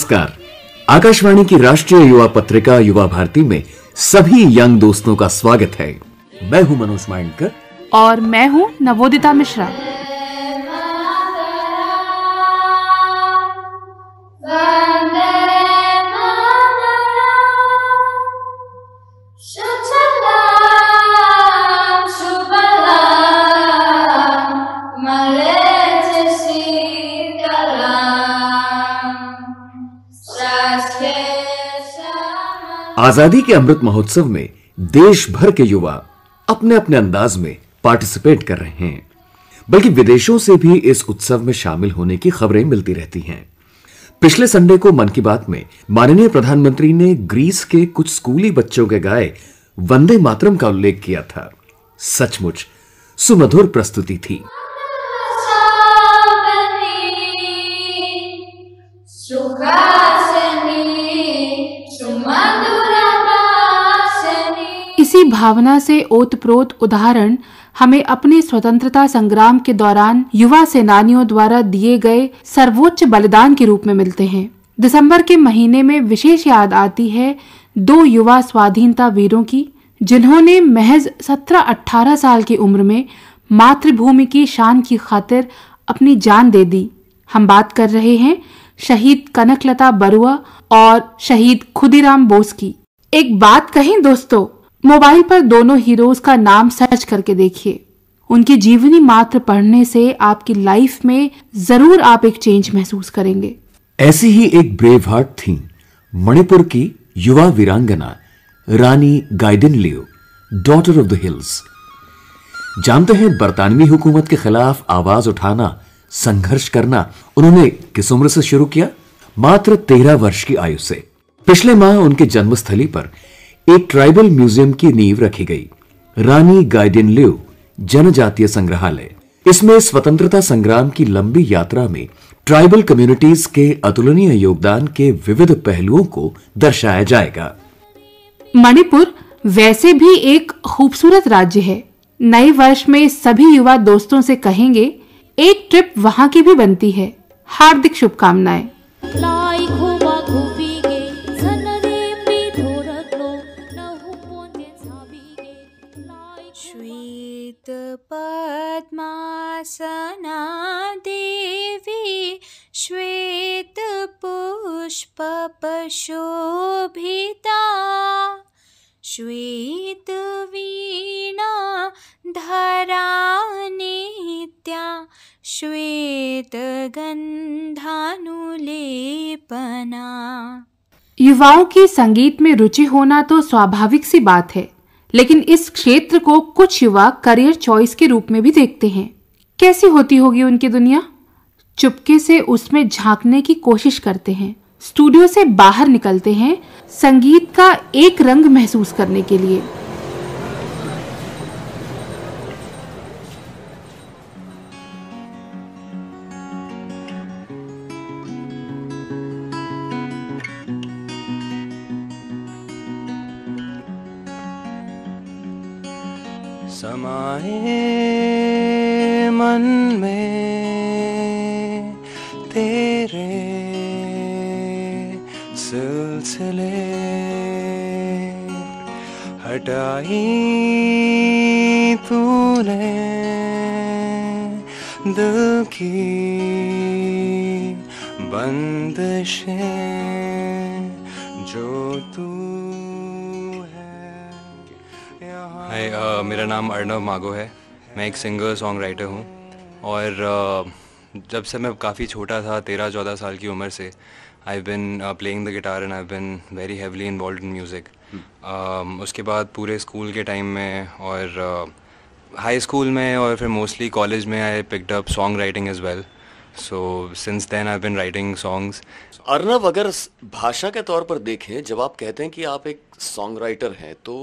नमस्कार आकाशवाणी की राष्ट्रीय युवा पत्रिका युवा भारती में सभी यंग दोस्तों का स्वागत है मैं हूं मनोज माइंडकर और मैं हूं नवोदिता मिश्रा Malé आजादी के अमृत महोत्सव में देश भर के युवा अपने अपने अंदाज में पार्टिसिपेट कर रहे हैं बल्कि विदेशों से भी इस उत्सव में शामिल होने की खबरें मिलती रहती हैं पिछले संडे को मन की बात में माननीय प्रधानमंत्री ने ग्रीस के कुछ स्कूली बच्चों के गाए वंदे मातरम का उल्लेख किया था सचमुच सुमधुर प्रस्तुति थी सुखा इसी भावना से ओतप्रोत उदाहरण हमें अपने स्वतंत्रता संग्राम के दौरान युवा सेनानियों द्वारा दिए गए सर्वोच्च बलिदान के रूप में मिलते हैं दिसंबर के महीने में विशेष याद आती है दो युवा स्वाधीनता वीरों की जिन्होंने महज 17-18 साल की उम्र में मातृभूमि की शान की खातिर अपनी जान दे दी हम बात कर रहे हैं शहीद कनकलता बरुआ और शहीद खुदीराम बोस की एक बात कहें दोस्तों मोबाइल पर दोनों हीरोज का नाम सर्च करके देखिए उनकी जीवनी मात्र पढ़ने से आपकी लाइफ में जरूर आप एक चेंज महसूस करेंगे ऐसी ही एक ब्रेव हार्ट थी मणिपुर की युवा वीरांगना Rani Gaidinliu daughter of the hills जानते हैं बरतानवी हुकूमत के खिलाफ आवाज उठाना संघर्ष करना उन्होंने किस उम्र से शुरू किया मात्र तेरह वर्ष की आयु से पिछले माह उनके जन्मस्थली पर एक ट्राइबल म्यूजियम की नींव रखी गई रानी गाइडिन लिव जनजातीय संग्रहालय इसमें स्वतंत्रता संग्राम की लंबी यात्रा में ट्राइबल कम्युनिटीज के अतुलनीय योगदान के विविध पहलुओं को दर्शाया जाएगा मणिपुर वैसे भी एक खूबसूरत राज्य है नए वर्ष में सभी युवा दोस्तों से कहेंगे एक ट्रिप वहाँ की भी बनती है हार्दिक शुभकामनाएं पद्मासना देवी श्वेत पुष्प धरा श्वेतवीणा श्वेत गंधानुलेपना युवाओं की संगीत में रुचि होना तो स्वाभाविक सी बात है लेकिन इस क्षेत्र को कुछ युवा करियर चॉइस के रूप में भी देखते हैं कैसी होती होगी उनकी दुनिया चुपके से उसमें झांकने की कोशिश करते हैं स्टूडियो से बाहर निकलते हैं संगीत का एक रंग महसूस करने के लिए अर्णव मागो है मैं एक सिंगर सॉन्ग राइटर हूँ और uh, जब से मैं काफ़ी छोटा था तेरह चौदह साल की उम्र से I been playing the guitar and I been very heavily involved in music उसके बाद पूरे स्कूल के टाइम में और हाई uh, स्कूल में और फिर मोस्टली कॉलेज में I picked up song writing as well so since then I been writing songs Arnab अगर भाषा के तौर पर देखें जब आप कहते हैं कि आप एक सॉन्ग राइटर हैं तो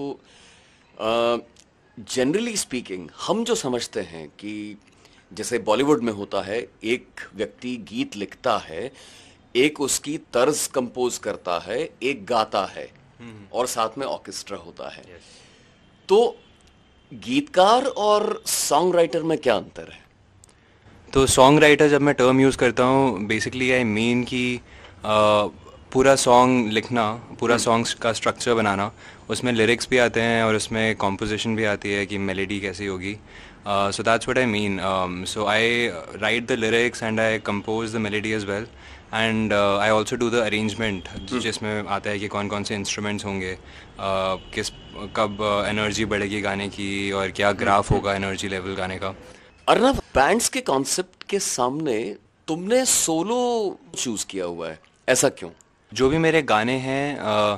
uh, जनरली स्पीकिंग हम जो समझते हैं कि जैसे बॉलीवुड में होता है एक व्यक्ति गीत लिखता है एक उसकी तर्ज कंपोज करता है एक गाता है हम्म। और साथ में ऑर्केस्ट्रा होता है तो गीतकार और सॉन्ग राइटर में क्या अंतर है तो सॉन्ग राइटर जब मैं टर्म यूज़ करता हूँ बेसिकली आई मीन कि पूरा सॉन्ग लिखना पूरा सॉन्ग हम्म। का स्ट्रक्चर बनाना उसमें लिरिक्स भी आते हैं और उसमें कॉम्पोजिशन भी आती है कि मेलेडी कैसी होगी so that's what I mean so I write the lyrics and I compose the melody as well and I also do the arrangement जिसमें आता है कि कौन कौन से इंस्ट्रूमेंट्स होंगे uh, किस कब एनर्जी uh, बढ़ेगी गाने की और क्या ग्राफ hmm. होगा एनर्जी लेवल गाने का अर्नब बैंड्स के कॉन्सेप्ट के सामने तुमने सोलो चूज किया हुआ है ऐसा क्यों जो भी मेरे गाने हैं uh,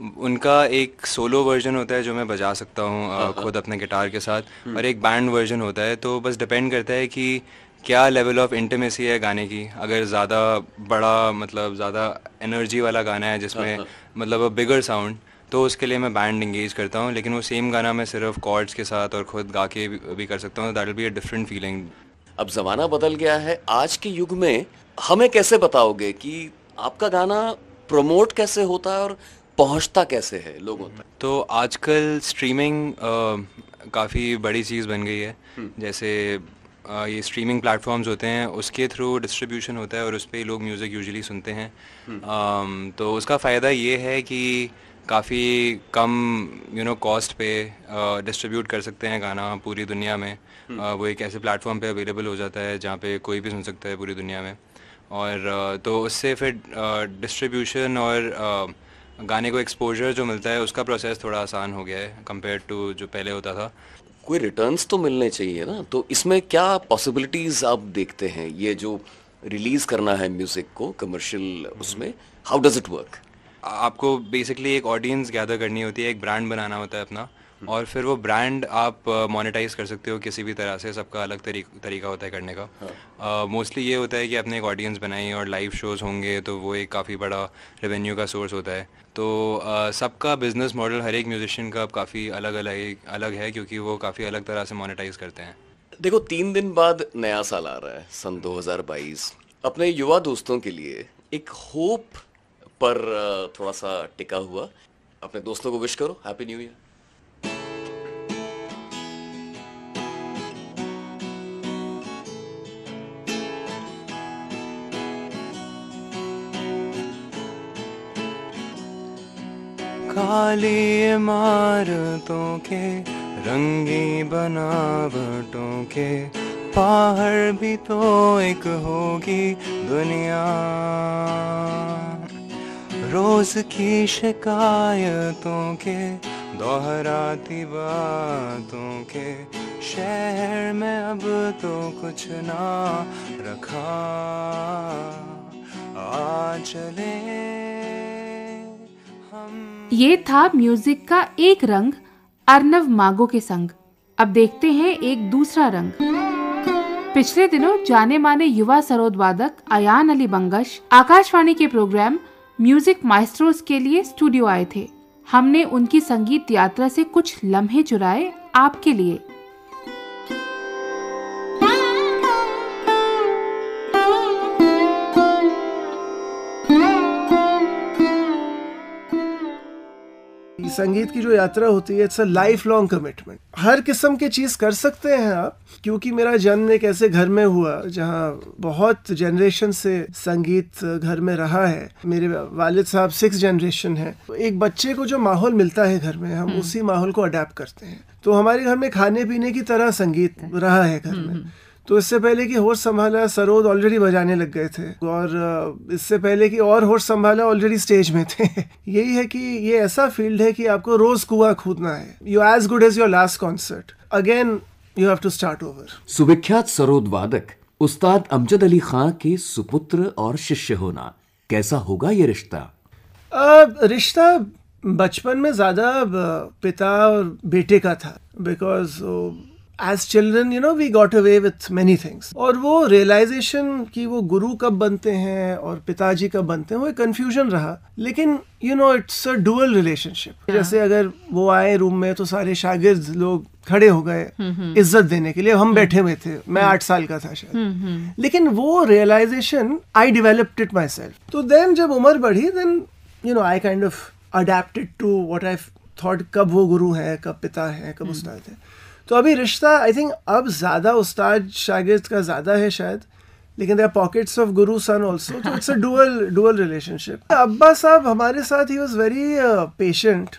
उनका एक सोलो वर्जन होता है जो मैं बजा सकता हूँ हाँ, हाँ। खुद अपने गिटार के साथ हम्म। और एक बैंड वर्जन होता है तो बस डिपेंड करता है कि क्या लेवल ऑफ इंटीमेसी है गाने की अगर ज़्यादा बड़ा मतलब ज़्यादा एनर्जी वाला गाना है जिसमें हाँ, मतलब अ बिगर साउंड तो उसके लिए मैं बैंड इंगेज करता हूँ लेकिन वो सेम गाना मैं सिर्फ कॉर्ड्स के साथ और खुद गा के भी कर सकता हूँ that will be a different feeling अब ज़माना बदल गया है आज के युग में हमें कैसे बताओगे कि आपका गाना प्रमोट कैसे होता है और पहुंचता कैसे है लोगों तक तो आजकल स्ट्रीमिंग काफ़ी बड़ी चीज़ बन गई है हम्म। जैसे आ, ये स्ट्रीमिंग प्लेटफॉर्म्स होते हैं उसके थ्रू डिस्ट्रीब्यूशन होता है और उस पर लोग म्यूज़िक यूजली सुनते हैं आ, हम्म। तो उसका फ़ायदा ये है कि काफ़ी कम यू नो कॉस्ट पे डिस्ट्रीब्यूट कर सकते हैं गाना पूरी दुनिया में आ, हम्म। वो एक ऐसे प्लेटफॉर्म पे अवेलेबल हो जाता है जहाँ पे कोई भी सुन सकता है पूरी दुनिया में और तो उससे फिर डिस्ट्रीब्यूशन और गाने को एक्सपोजर जो मिलता है उसका प्रोसेस थोड़ा आसान हो गया है कंपेयर टू जो पहले होता था कोई रिटर्न्स तो मिलने चाहिए ना तो इसमें क्या पॉसिबिलिटीज आप देखते हैं ये जो रिलीज करना है म्यूजिक को कमर्शियल हम्म। उसमें हाउ डज इट वर्क आपको बेसिकली एक ऑडियंस गैदर करनी होती है एक ब्रांड बनाना होता है अपना हम्म। और फिर वो ब्रांड आप मोनेटाइज कर सकते हो किसी भी तरह से सबका अलग तरीक, तरीका होता है करने का मोस्टली हाँ. uh, ये होता है कि आपने एक ऑडियंस बनाई और लाइव शोज होंगे तो वो एक काफ़ी बड़ा रेवेन्यू का सोर्स होता है तो uh, सबका बिजनेस मॉडल हर एक म्यूजिशियन का काफ़ी अलग अलग अलग है क्योंकि वो काफ़ी अलग तरह से मोनिटाइज करते हैं देखो तीन दिन बाद नया साल आ रहा है सन 2022 अपने युवा दोस्तों के लिए एक होप पर थोड़ा सा टिका हुआ अपने दोस्तों को विश करो हैप्पी न्यू ईयर काली इमारतों के रंगी बनावटों के बाहर भी तो एक होगी दुनिया रोज की शिकायतों के दोहराती बातों के शहर में अब तो कुछ ना रखा आ चले हम ये था म्यूजिक का एक रंग अर्नव मागो के संग अब देखते हैं एक दूसरा रंग पिछले दिनों जाने माने युवा सरोद वादक अयान अली बंगश आकाशवाणी के प्रोग्राम म्यूजिक माइस्ट्रोस के लिए स्टूडियो आए थे हमने उनकी संगीत यात्रा से कुछ लम्हे चुराए आपके लिए कि संगीत की जो यात्रा होती है it's a lifelong commitment हर किस्म की चीज़ कर सकते हैं आप क्योंकि मेरा जन्म एक ऐसे घर में हुआ जहाँ बहुत जनरेशन से संगीत घर में रहा है मेरे वालिद साहब सिक्स जनरेशन है एक बच्चे को जो माहौल मिलता है घर में हम हम्म। उसी माहौल को अडेप्ट करते हैं तो हमारे घर में खाने पीने की तरह संगीत हम्म। रहा है घर में हम्म, तो इससे पहले कि होश संभाला सरोद ऑलरेडी बजाने लग गए थे और इससे पहले कि और होश संभाला ऑलरेडी स्टेज में थे यही है कि ये ऐसा फील्ड है कि आपको रोज कुआ खूदना है you as good as your last concert again you have to start over सुविख्यात सरोद वादक उस्ताद अमजद अली खां के सुपुत्र और शिष्य होना कैसा होगा ये रिश्ता रिश्ता बचपन में ज़्यादा पिता और बेटे का था because as children you know we got away with many things और वो रियलाइजेशन कि वो गुरु कब बनते हैं और पिताजी कब बनते हैं वो एक कन्फ्यूजन रहा लेकिन you know it's a dual relationship जैसे अगर वो आए रूम में तो सारे शागिर्द लोग खड़े हो गए हम्म, हम्म। इज्जत देने के लिए हम हम्म। बैठे हुए थे मैं आठ साल का था शायद लेकिन वो realisation I developed it myself तो देन जब उम्र बढ़ी then you know I kind of adapted to what I thought कब वो गुरु है कब पिता है कब उस्ताद है तो अभी रिश्ता आई थिंक अब ज़्यादा उस्ताद शागिर्द का ज़्यादा है शायद लेकिन देर pockets of guru son also तो it's a dual dual relationship Abba Sahab हमारे साथ ही was very patient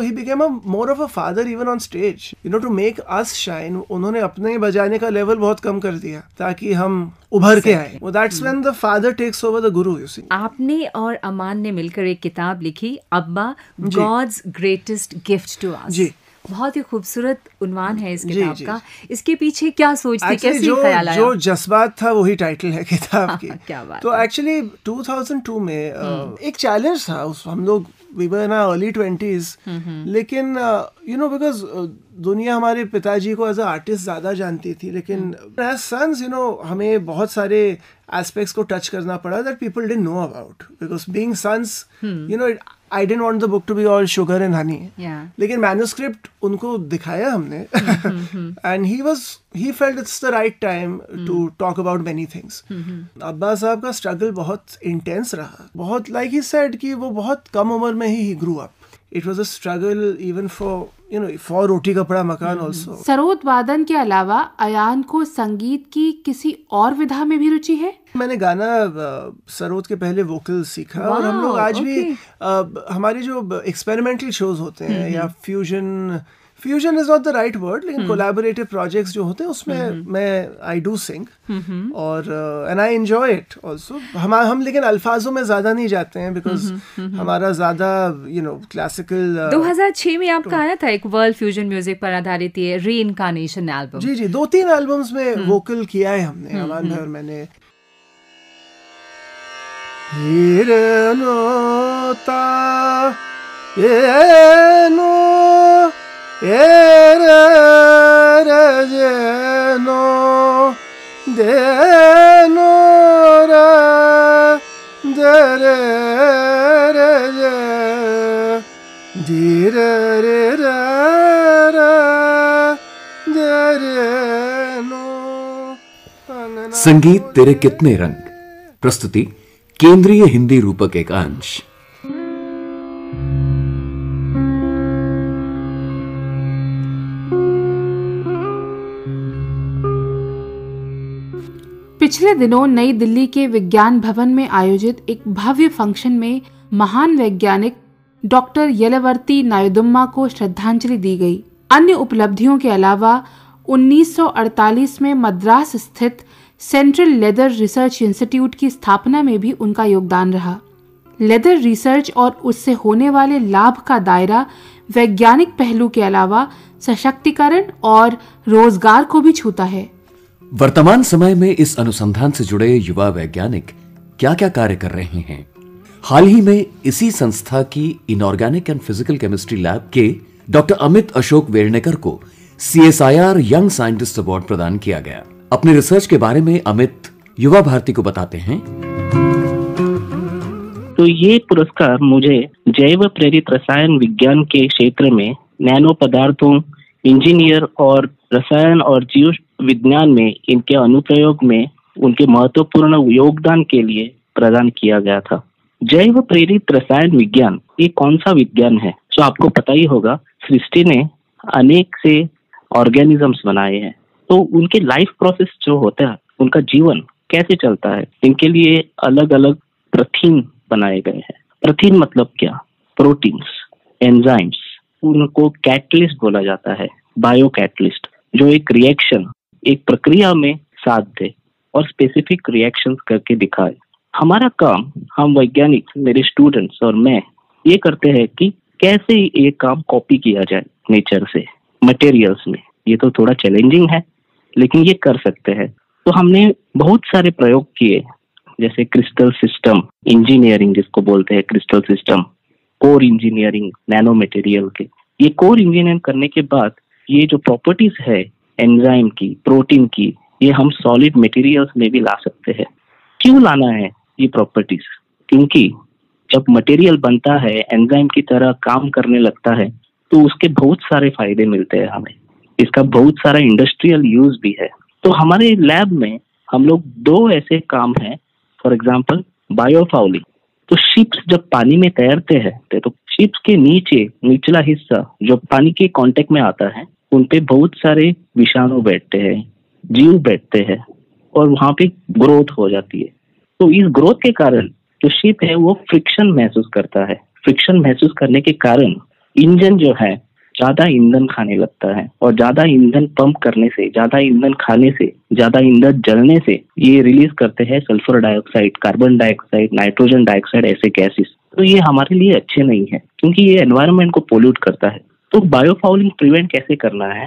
he became a more of a father even on stage you know to make us shine उन्होंने अपने बजाने का लेवल बहुत कम कर दिया ताकि हम उभर के आए वो that's when the father takes over the guru you see आपने और अमान ने मिलकर एक किताब लिखी Abba god's greatest gift to us जी बहुत ही खूबसूरत उन्वान है इस किताब का इसके पीछे क्या थी कैसे जो, ख्याल आया जो जज्बात था वही टाइटल है किताब हाँ, की हाँ, क्या बात तो एक्चुअली 2002 में uh, हम्म। एक चैलेंज था उस हम लोग वी वर ना अर्ली ट्वेंटीज लेकिन uh, यू नो बिकॉज दुनिया हमारे पिताजी को एज अ आर्टिस्ट ज़्यादा जानती थी लेकिन एज सन्स यू नो हमें बहुत सारे एस्पेक्ट्स को टच करना पड़ा that people don't know about because being sons you know I don't want the book to be all sugar and honey लेकिन मैनोस्क्रिप्ट उनको दिखाया हमने and he was he felt it's the right time to talk about many things Abba Sahab का struggle बहुत intense रहा बहुत like he sad कि वो बहुत कम उम्र में ही grew up it was a struggle even for you know for roti kapda makaan also sarod वादन के अलावा अयान को संगीत की किसी और विधा में भी रुचि है मैंने गाना सरोद के पहले वोकल सीखा और हम लोग आज okay. भी आ, हमारे जो एक्सपेरिमेंटल शोज होते हैं hmm, या fusion hmm. Fusion is not the right word लेकिन कोलैबोरेटिव hmm. प्रोजेक्ट्स जो होते हैं उसमें hmm. मैं आई डू सिंग और and I enjoy it also हम हम लेकिन अल्फाजों में ज़्यादा नहीं जाते हैं बिकॉज hmm. हमारा ज़्यादा यू नो क्लासिकल 2006 में आपका तो- आया था एक वर्ल्ड फ्यूजन म्यूजिक पर आधारित ये री इनकारनेशन एल्बम जी जी दो तीन एल्बम्स में वोकल किया है हमने अमान भाई और मैंने हिरनोता नो ए रे नो दे नो रे दे रे रे जे संगीत तेरे कितने रंग प्रस्तुति केंद्रीय हिंदी रूपक एकांश पिछले दिनों नई दिल्ली के विज्ञान भवन में आयोजित एक भव्य फंक्शन में महान वैज्ञानिक डॉक्टर यलवर्ती नायदुम्मा को श्रद्धांजलि दी गई अन्य उपलब्धियों के अलावा 1948 में मद्रास स्थित सेंट्रल लेदर रिसर्च इंस्टीट्यूट की स्थापना में भी उनका योगदान रहा लेदर रिसर्च और उससे होने वाले लाभ का दायरा वैज्ञानिक पहलू के अलावा सशक्तिकरण और रोजगार को भी छूता है वर्तमान समय में इस अनुसंधान से जुड़े युवा वैज्ञानिक क्या क्या कार्य कर रहे हैं हाल ही में इसी संस्था की inorganic and physical chemistry lab के डॉक्टर अमित अशोक वेरनेकर को सीएसआईआर यंग साइंटिस्ट अवार्ड प्रदान किया गया अपने रिसर्च के बारे में अमित युवा भारती को बताते हैं तो ये पुरस्कार मुझे जैव प्रेरित रसायन विज्ञान के क्षेत्र में नैनो पदार्थों इंजीनियर और रसायन और जीव विज्ञान में इनके अनुप्रयोग में उनके महत्वपूर्ण योगदान के लिए प्रदान किया गया था जैव प्रेरित रसायन विज्ञान ये कौन सा विज्ञान है जो तो आपको पता ही होगा सृष्टि ने अनेक से ऑर्गेनिजम्स बनाए हैं तो उनके लाइफ प्रोसेस जो होता है उनका जीवन कैसे चलता है इनके लिए अलग अलग प्रथिन बनाए गए हैं प्रथिन मतलब क्या प्रोटीन्स एंजाइम्स उनको कैटलिस्ट बोला जाता है बायो कैटलिस्ट जो एक रिएक्शन एक प्रक्रिया में साथ दे और स्पेसिफिक रिएक्शन करके दिखाए हमारा काम हम वैज्ञानिक मेरे स्टूडेंट्स और मैं ये करते हैं कि कैसे ये काम कॉपी किया जाए नेचर से मटेरियल्स में ये तो थोड़ा चैलेंजिंग है लेकिन ये कर सकते हैं तो हमने बहुत सारे प्रयोग किए जैसे क्रिस्टल सिस्टम इंजीनियरिंग जिसको बोलते हैं crystal system core engineering nano material के ये कोर इंजीनियरिंग करने के बाद ये जो प्रॉपर्टीज है एंजाइम की प्रोटीन की ये हम सॉलिड मटेरियल्स में भी ला सकते हैं क्यों लाना है ये प्रॉपर्टीज क्योंकि जब मटेरियल बनता है एंजाइम की तरह काम करने लगता है तो उसके बहुत सारे फायदे मिलते हैं हमें इसका बहुत सारा इंडस्ट्रियल यूज भी है तो हमारे लैब में हम लोग दो ऐसे काम हैं फॉर एग्जाम्पल बायोफाउलिंग तो शिप्स जब पानी में तैरते हैं तो, तो शिप्स के नीचे निचला हिस्सा जो पानी के कांटेक्ट में आता है उनपे बहुत सारे विषाणु बैठते हैं जीव बैठते हैं और वहां पे ग्रोथ हो जाती है तो इस ग्रोथ के कारण जो शिप है वो फ्रिक्शन महसूस करता है फ्रिक्शन महसूस करने के कारण इंजन जो है ज्यादा ईंधन खाने लगता है और ज्यादा ईंधन पंप करने से ज्यादा ईंधन खाने से ज्यादा ईंधन जलने से ये रिलीज करते हैं sulphur dioxide carbon dioxide nitrogen dioxide ऐसे गैसेस तो ये हमारे लिए अच्छे नहीं है क्योंकि ये एनवायरमेंट को पोल्यूट करता है तो बायोफाउलिंग प्रिवेंट कैसे करना है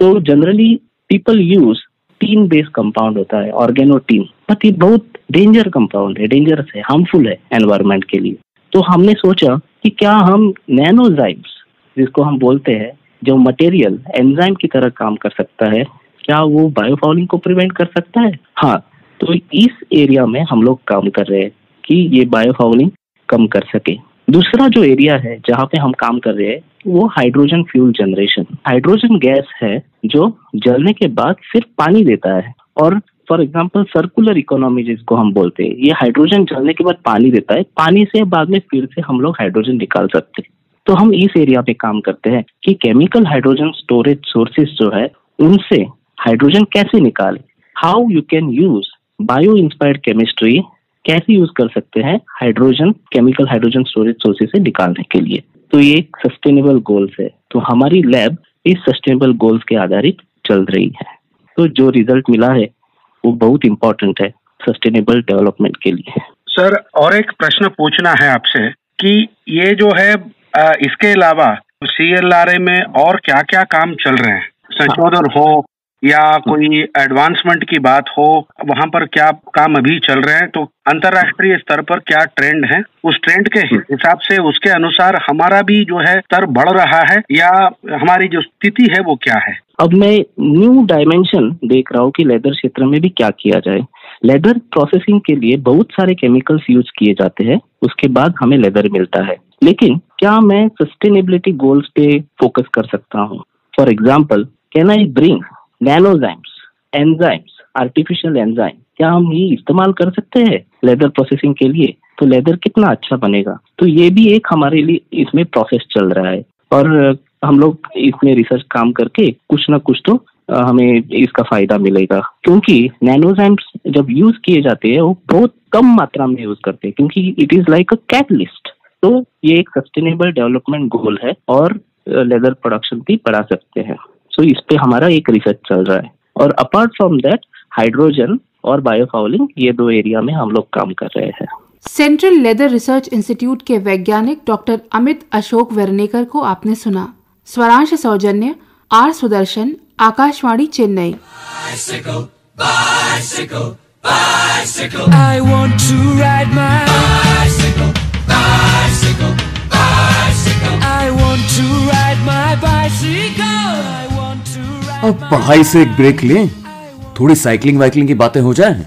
तो generally people use tin base compound होता है ऑर्गेनो टीन बट ये बहुत डेंजर कंपाउंड है डेंजरस है हार्मफुल है एनवायरमेंट के लिए तो हमने सोचा कि क्या हम नैनोजाइम्स जिसको हम बोलते हैं जो मटेरियल एंजाइम की तरह काम कर सकता है क्या वो बायोफाउलिंग को प्रिवेंट कर सकता है हाँ तो इस एरिया में हम लोग काम कर रहे हैं कि ये बायोफाउलिंग कम कर सके दूसरा जो एरिया है जहाँ पे हम काम कर रहे हैं वो hydrogen fuel generation hydrogen gas है जो जलने के बाद सिर्फ पानी देता है और फॉर एग्जाम्पल सर्कुलर इकोनॉमी जिसको हम बोलते हैं ये हाइड्रोजन जलने के बाद पानी देता है पानी से बाद में फिर से हम लोग हाइड्रोजन निकाल सकते हैं तो हम इस एरिया पे काम करते हैं कि केमिकल हाइड्रोजन स्टोरेज सोर्सेस जो है उनसे हाइड्रोजन कैसे निकाले how you can use bio inspired chemistry कैसे यूज कर सकते हैं hydrogen chemical hydrogen storage sources से निकालने के लिए तो ये एक सस्टेनेबल गोल्स है तो हमारी लैब इस सस्टेनेबल गोल्स के आधारित चल रही है तो जो रिजल्ट मिला है वो बहुत इंपॉर्टेंट है सस्टेनेबल डेवलपमेंट के लिए सर और एक प्रश्न पूछना है आपसे कि ये जो है इसके अलावा सी एल आर ए में और क्या क्या काम चल रहे हैं संशोधन हो या कोई एडवांसमेंट की बात हो वहाँ पर क्या काम अभी चल रहे हैं तो अंतर्राष्ट्रीय स्तर पर क्या ट्रेंड है उस ट्रेंड के हिसाब से उसके अनुसार हमारा भी जो है स्तर बढ़ रहा है या हमारी जो स्थिति है वो क्या है अब मैं न्यू डायमेंशन देख रहा हूँ कि लेदर क्षेत्र में भी क्या किया जाए लेदर प्रोसेसिंग के लिए बहुत सारे केमिकल्स यूज किए जाते हैं उसके बाद हमें लेदर मिलता है लेकिन क्या मैं सस्टेनेबिलिटी गोल्स पे फोकस कर सकता हूँ for example can I bring nanozymes enzymes artificial enzyme क्या हम ये इस्तेमाल कर सकते हैं लेदर प्रोसेसिंग के लिए तो लेदर कितना अच्छा बनेगा तो ये भी एक हमारे लिए इसमें प्रोसेस चल रहा है और हम लोग इसमें रिसर्च काम करके कुछ ना कुछ तो हमें इसका फायदा मिलेगा क्योंकि नैनोजाइम्स जब यूज किए जाते हैं वो बहुत कम मात्रा में यूज करते हैं क्योंकि it is like a catalyst तो ये एक सस्टेनेबल डेवलपमेंट गोल है और लेदर प्रोडक्शन भी बढ़ा सकते हैं सो so, इस पे हमारा एक रिसर्च चल रहा है और अपार्ट फ्रॉम दैट हाइड्रोजन और बायोफाउलिंग ये दो एरिया में हम लोग काम कर रहे हैं सेंट्रल लेदर रिसर्च इंस्टीट्यूट के वैज्ञानिक डॉक्टर अमित अशोक वेरनेकर को आपने सुना स्वरांश सौजन्य R Sudarshan Akashvani Chennai bicycle, bicycle, bicycle. I want to ride my bicycle. अब पढ़ाई से एक ब्रेक लें थोड़ी साइकिलिंग वाइकलिंग की बातें हो जाए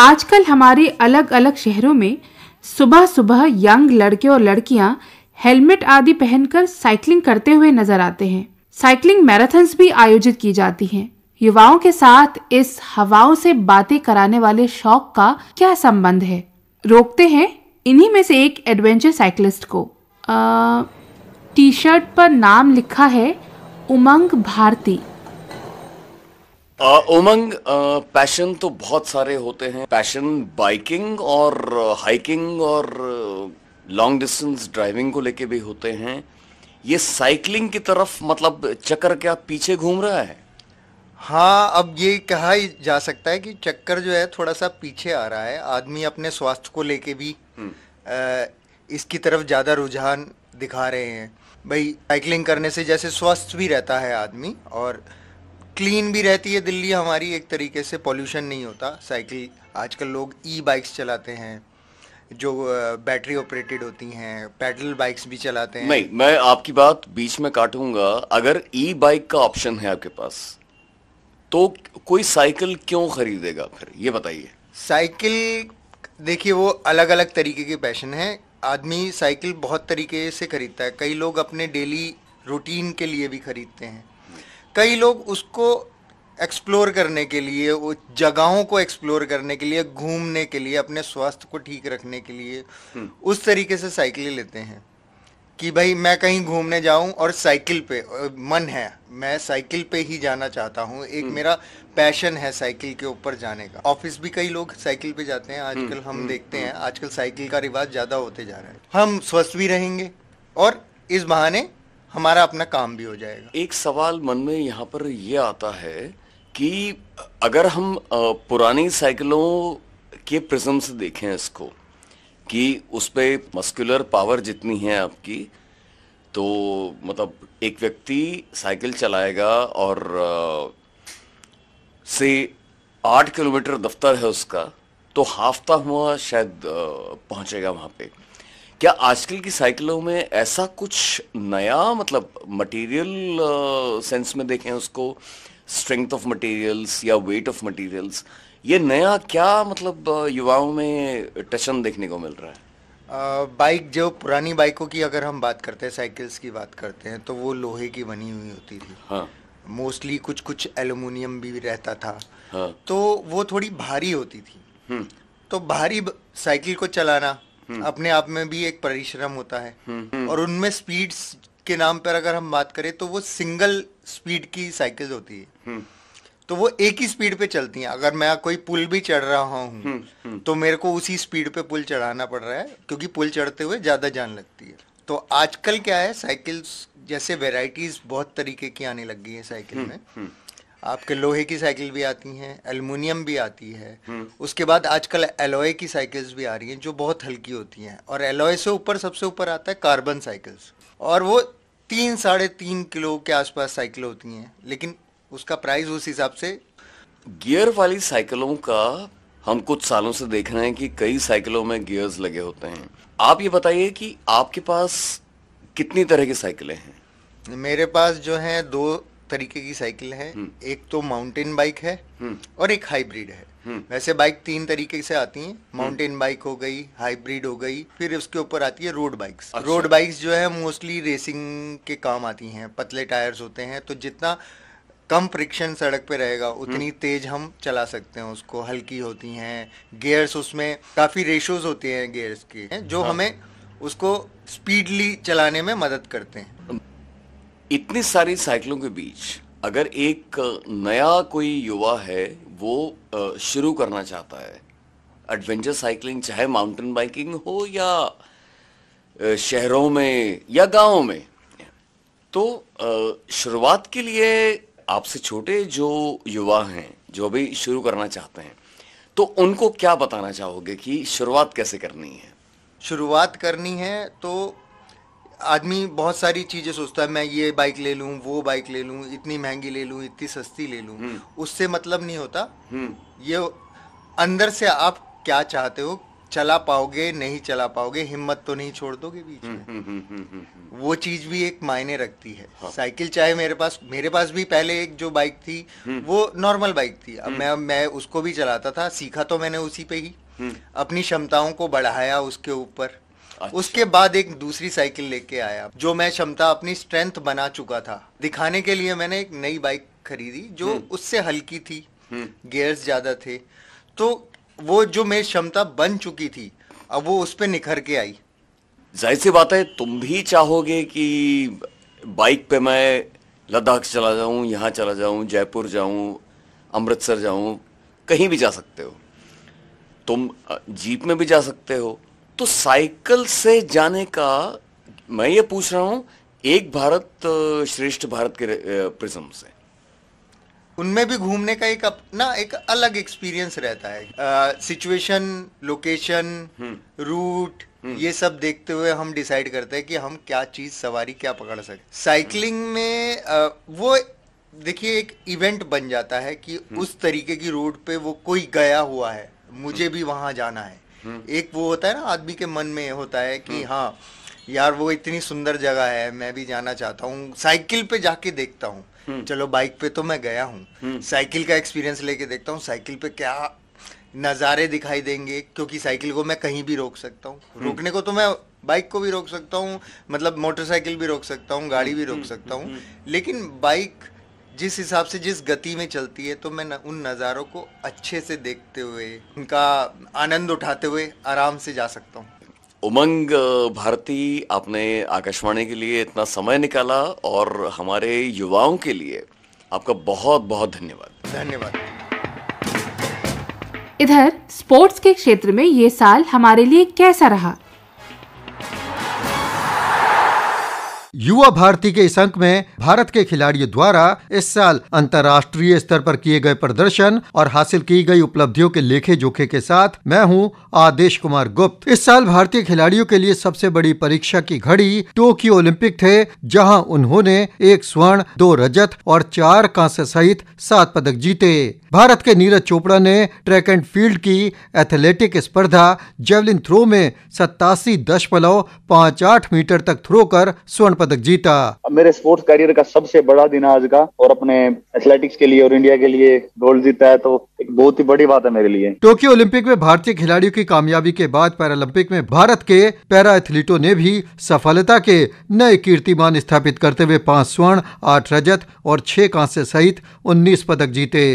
आजकल हमारे अलग अलग शहरों में सुबह सुबह यंग लड़के और लड़कियां हेलमेट आदि पहनकर साइकिलिंग करते हुए नजर आते हैं साइकिलिंग मैराथन्स भी आयोजित की जाती हैं। युवाओं के साथ इस हवाओं से बातें कराने वाले शौक का क्या संबंध है रोकते हैं इन्हीं में से एक एडवेंचर साइकिलिस्ट को आ... टी शर्ट पर नाम लिखा है उमंग भारती उमंग पैशन तो बहुत सारे होते हैं पैशन बाइकिंग और हाइकिंग और लॉन्ग डिस्टेंस ड्राइविंग को लेके भी होते हैं ये साइकिलिंग की तरफ मतलब चक्कर क्या पीछे घूम रहा है हाँ अब ये कहा ही जा सकता है कि चक्कर जो है थोड़ा सा पीछे आ रहा है आदमी अपने स्वास्थ्य को लेके भी हम्म। आ, इसकी तरफ ज़्यादा रुझान दिखा रहे हैं भाई साइकिलिंग करने से जैसे स्वस्थ भी रहता है आदमी और क्लीन भी रहती है दिल्ली हमारी एक तरीके से पॉल्यूशन नहीं होता साइकिल आजकल लोग ई बाइक्स चलाते हैं जो बैटरी ऑपरेटेड होती हैं पैडल बाइक्स भी चलाते हैं नहीं मैं आपकी बात बीच में काटूंगा अगर ई बाइक का ऑप्शन है आपके पास तो कोई साइकिल क्यों खरीदेगा फिर ये बताइए साइकिल देखिए वो अलग अलग तरीके के पैशन है आदमी साइकिल बहुत तरीके से खरीदता है कई लोग अपने डेली रूटीन के लिए भी खरीदते हैं कई लोग उसको एक्सप्लोर करने के लिए वो जगहों को एक्सप्लोर करने के लिए घूमने के लिए अपने स्वास्थ्य को ठीक रखने के लिए हम्म। उस तरीके से साइकिलें लेते हैं कि भाई मैं कहीं घूमने जाऊं और साइकिल पे मन है मैं साइकिल पे ही जाना चाहता हूं एक हम्म। मेरा पैशन है साइकिल के ऊपर जाने का ऑफिस भी कई लोग साइकिल पे जाते हैं हम्म, आजकल हम हम्म, देखते हैं आजकल साइकिल का रिवाज ज़्यादा होते जा रहा है हम स्वस्थ भी रहेंगे और इस बहाने हमारा अपना काम भी हो जाएगा एक सवाल मन में यहाँ पर ये आता है कि अगर हम पुरानी साइकिलों के प्रिज्म से देखें इसको कि उस पर मस्कुलर पावर जितनी है आपकी तो मतलब एक व्यक्ति साइकिल चलाएगा और uh, से आठ किलोमीटर दफ्तर है उसका तो हाफ्ता हुआ शायद uh, पहुंचेगा वहां पे क्या आजकल की साइकिलों में ऐसा कुछ नया मतलब मटेरियल सेंस uh, में देखें उसको स्ट्रेंथ ऑफ मटेरियल्स या वेट ऑफ मटेरियल्स ये नया क्या मतलब युवाओं में टशन देखने को मिल रहा है बाइक जो पुरानी बाइकों की अगर हम बात करते हैं साइकिल्स की बात करते हैं तो वो लोहे की बनी हुई होती थी हाँ मोस्टली कुछ कुछ एल्यूमिनियम भी रहता था हाँ तो वो थोड़ी भारी होती थी हम्म। तो भारी साइकिल को चलाना हम्म। अपने आप में भी एक परिश्रम होता है हम्म, और उनमें स्पीड्स के नाम पर अगर हम बात करें तो वो सिंगल स्पीड की साइकिल होती है तो वो एक ही स्पीड पे चलती हैं अगर मैं कोई पुल भी चढ़ रहा हूँ हम्म, हम्म। तो मेरे को उसी स्पीड पे पुल चढ़ाना पड़ रहा है क्योंकि पुल चढ़ते हुए ज़्यादा जान लगती है तो आजकल क्या है साइकिल्स जैसे वेराइटीज़ बहुत तरीके की आने लग गई है साइकिल हम्म, में आपके लोहे की साइकिल भी आती हैं एल्युमिनियम भी आती है उसके बाद आजकल एलोए की साइकिल्स भी आ रही हैं जो बहुत हल्की होती हैं और एलोए से ऊपर सबसे ऊपर आता है कार्बन साइकिल्स और वो तीन साढ़े तीन किलो के आसपास साइकिल होती हैं लेकिन उसका प्राइस उस हिसाब से गियर वाली साइकिलों का हम कुछ सालों से देख रहे हैं कि कई साइकिलों में गियर्स लगे होते हैं आप ये बताइए कि आपके पास कितनी तरह की साइकिलें हैं मेरे पास जो है दो तरीके की साइकिल है हम्म। एक तो माउंटेन बाइक है हम्म। और एक हाइब्रिड है हम्म। वैसे बाइक तीन तरीके से आती हैं माउंटेन बाइक हो गई हाइब्रिड हो गई फिर उसके ऊपर आती है रोड बाइक्स अच्छा। रोड बाइक्स जो है मोस्टली रेसिंग के काम आती हैं पतले टायर्स होते हैं तो जितना कम फ्रिक्शन सड़क पे रहेगा हम्म। उतनी तेज हम चला सकते हैं उसको हल्की होती हैं गियर्स उसमें काफ़ी रेशोज होते हैं गियर्स के जो हाँ। हमें उसको स्पीडली चलाने में मदद करते हैं इतनी सारी साइकिलों के बीच अगर एक नया कोई युवा है वो शुरू करना चाहता है एडवेंचर साइकिलिंग चाहे माउंटेन बाइकिंग हो या शहरों में या गांवों में तो शुरुआत के लिए आपसे छोटे जो युवा हैं जो अभी शुरू करना चाहते हैं तो उनको क्या बताना चाहोगे कि शुरुआत कैसे करनी है शुरुआत करनी है तो आदमी बहुत सारी चीज़ें सोचता है मैं ये बाइक ले लूँ वो बाइक ले लूँ इतनी महंगी ले लूँ इतनी सस्ती ले लूँ हम्म। उससे मतलब नहीं होता हम्म। ये अंदर से आप क्या चाहते हो चला पाओगे नहीं चला पाओगे हिम्मत तो नहीं छोड़ दोगे बीच में हम्म, हम्म, हम्म, वो चीज भी एक मायने रखती है हाँ। साइकिल चाहे मेरे पास मेरे पास भी पहले एक जो बाइक थी वो नॉर्मल बाइक थी अब मैं मैं उसको भी चलाता था सीखा तो मैंने उसी पे ही अपनी क्षमताओं को बढ़ाया उसके ऊपर अच्छा। उसके बाद एक दूसरी साइकिल लेके आया जो मैं क्षमता अपनी स्ट्रेंथ बना चुका था दिखाने के लिए मैंने एक नई बाइक खरीदी जो उससे हल्की थी गियर्स ज्यादा थे तो वो जो मेरी क्षमता बन चुकी थी अब वो उस पर निखर के आई जाहिर सी बात है तुम भी चाहोगे कि बाइक पे मैं लद्दाख चला जाऊं यहाँ चला जाऊं जयपुर जाऊं अमृतसर जाऊं कहीं भी जा सकते हो तुम जीप में भी जा सकते हो तो साइकिल से जाने का मैं ये पूछ रहा हूं एक भारत श्रेष्ठ भारत के प्रिज्म से उनमें भी घूमने का एक अपना एक अलग एक्सपीरियंस रहता है सिचुएशन लोकेशन रूट ये सब देखते हुए हम डिसाइड करते हैं कि हम क्या चीज सवारी क्या पकड़ सकते साइकिलिंग में आ, वो देखिए एक इवेंट बन जाता है कि हम्म। उस तरीके की रोड पे वो कोई गया हुआ है मुझे हम्म। भी वहां जाना है हम्म। एक वो होता है ना आदमी के मन में होता है कि हाँ यार वो इतनी सुंदर जगह है मैं भी जाना चाहता हूँ साइकिल पे जाके देखता हूँ हम्म। चलो बाइक पे तो मैं गया हूँ साइकिल हम्म। का एक्सपीरियंस लेके देखता हूँ साइकिल पे क्या नज़ारे दिखाई देंगे क्योंकि साइकिल को मैं कहीं भी रोक सकता हूँ हम्म। रोकने को तो मैं बाइक को भी रोक सकता हूँ मतलब मोटरसाइकिल भी रोक सकता हूँ गाड़ी भी रोक सकता हूँ लेकिन बाइक जिस हिसाब से जिस गति में चलती है तो मैं न, उन नज़ारों को अच्छे से देखते हुए उनका आनंद उठाते हुए आराम से जा सकता हूँ उमंग भारती आपने आकाशवाणी के लिए इतना समय निकाला और हमारे युवाओं के लिए आपका बहुत बहुत धन्यवाद धन्यवाद इधर स्पोर्ट्स के क्षेत्र में ये साल हमारे लिए कैसा रहा युवा भारती के इस अंक में भारत के खिलाड़ियों द्वारा इस साल अंतर्राष्ट्रीय स्तर पर किए गए प्रदर्शन और हासिल की गई उपलब्धियों के लेखे जोखे के साथ मैं हूं आदेश कुमार गुप्त इस साल भारतीय खिलाड़ियों के लिए सबसे बड़ी परीक्षा की घड़ी टोक्यो ओलंपिक थे जहां उन्होंने एक स्वर्ण दो रजत और चार कांस्य सहित सात पदक जीते भारत के नीरज चोपड़ा ने ट्रैक एंड फील्ड की एथलेटिक स्पर्धा जेवलिन थ्रो में सत्तासी दशमलव पाँच आठ मीटर तक थ्रो कर स्वर्ण पदक जीता मेरे स्पोर्ट्स करियर का सबसे बड़ा दिन आज का और अपने एथलेटिक्स के लिए और इंडिया के लिए गोल्ड जीता है तो एक बहुत ही बड़ी बात है मेरे लिए टोक्यो ओलंपिक में भारतीय खिलाड़ियों की कामयाबी के बाद पैरालंपिक में भारत के पैरा एथलीटों ने भी सफलता के नए कीर्तिमान स्थापित करते हुए पाँच स्वर्ण आठ रजत और छह कांस्य सहित उन्नीस पदक जीते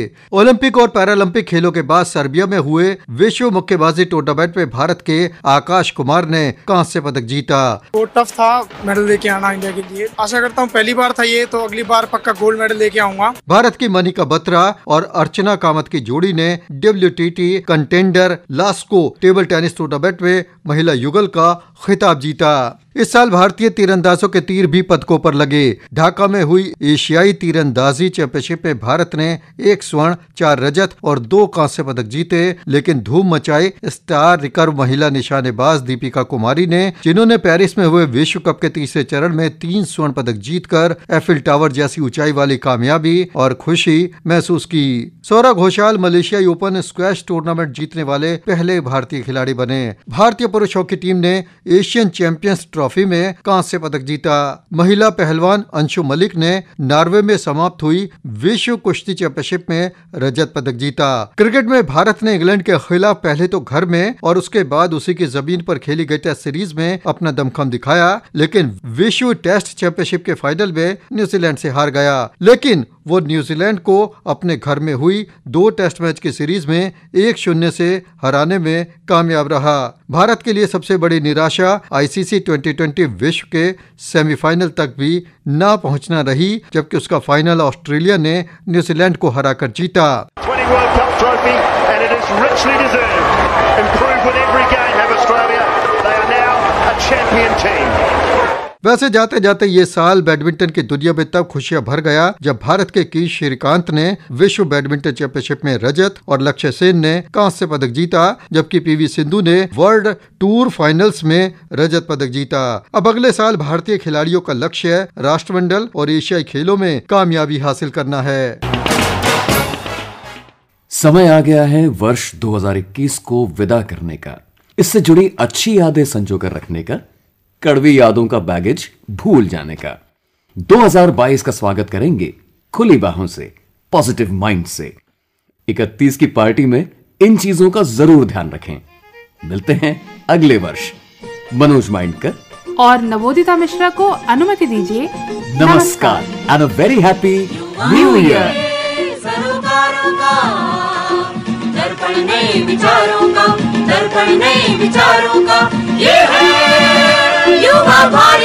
ओलंपिक और पैरालंपिक खेलों के बाद सर्बिया में हुए विश्व मुक्केबाजी टूर्नामेंट में भारत के आकाश कुमार ने कांस्य पदक जीता वो टफ था मेडल लेके आना इंडिया के लिए आशा करता हूँ पहली बार था ये तो अगली बार पक्का गोल्ड मेडल लेके आऊंगा भारत की मनिका बत्रा और अर्चना कामत की जोड़ी ने W contender Lasko table tennis tournament में महिला युगल का खिताब जीता इस साल भारतीय तीरंदाजों के तीर भी पदकों पर लगे ढाका में हुई एशियाई तीरंदाजी चैंपियनशिप में भारत ने एक स्वर्ण चार रजत और दो कांस्य पदक जीते लेकिन धूम मचाई स्टार रिकर्व महिला निशानेबाज दीपिका कुमारी ने जिन्होंने पेरिस में हुए विश्व कप के तीसरे चरण में तीन स्वर्ण पदक जीत कर एफिल टावर जैसी ऊंचाई वाली कामयाबी और खुशी महसूस की सौरभ घोषाल मलेशियाई ओपन स्क्वैश टूर्नामेंट जीतने वाले पहले भारतीय खिलाड़ी बने भारतीय पुरुष हॉकी टीम ने एशियन चैंपियंस ट्रॉफी ट्रॉफी में कांस्य पदक जीता महिला पहलवान अंशु मलिक ने नॉर्वे में समाप्त हुई विश्व कुश्ती चैंपियनशिप में रजत पदक जीता क्रिकेट में भारत ने इंग्लैंड के खिलाफ पहले तो घर में और उसके बाद उसी की जमीन पर खेली गई टेस्ट सीरीज में अपना दमखम दिखाया लेकिन विश्व टेस्ट चैंपियनशिप के फाइनल में न्यूजीलैंड से हार गया लेकिन वो न्यूजीलैंड को अपने घर में हुई दो टेस्ट मैच की सीरीज में एक शून्य से हराने में कामयाब रहा भारत के लिए सबसे बड़ी निराशा आईसीसी 2020 विश्व के सेमीफाइनल तक भी ना पहुंचना रही जबकि उसका फाइनल ऑस्ट्रेलिया ने न्यूजीलैंड को हराकर जीता वैसे जाते जाते ये साल बैडमिंटन की दुनिया में तब खुशियां भर गया जब भारत के की श्रीकांत ने विश्व बैडमिंटन चैंपियनशिप में रजत और लक्ष्य सेन ने कांस्य पदक जीता जबकि पीवी सिंधु ने वर्ल्ड टूर फाइनल्स में रजत पदक जीता अब अगले साल भारतीय खिलाड़ियों का लक्ष्य राष्ट्रमंडल और एशियाई खेलों में कामयाबी हासिल करना है समय आ गया है वर्ष 2021 को विदा करने का इससे जुड़ी अच्छी यादें संजो कर रखने का कड़वी यादों का बैगेज भूल जाने का 2022 का स्वागत करेंगे खुली बाहों से पॉजिटिव माइंड से 31 की पार्टी में इन चीजों का जरूर ध्यान रखें मिलते हैं अगले वर्ष मनोज माइंडकर और नवोदिता मिश्रा को अनुमति दीजिए नमस्कार and a very happy new year विचारों का दर्पण नहीं विचारों का ये है You are part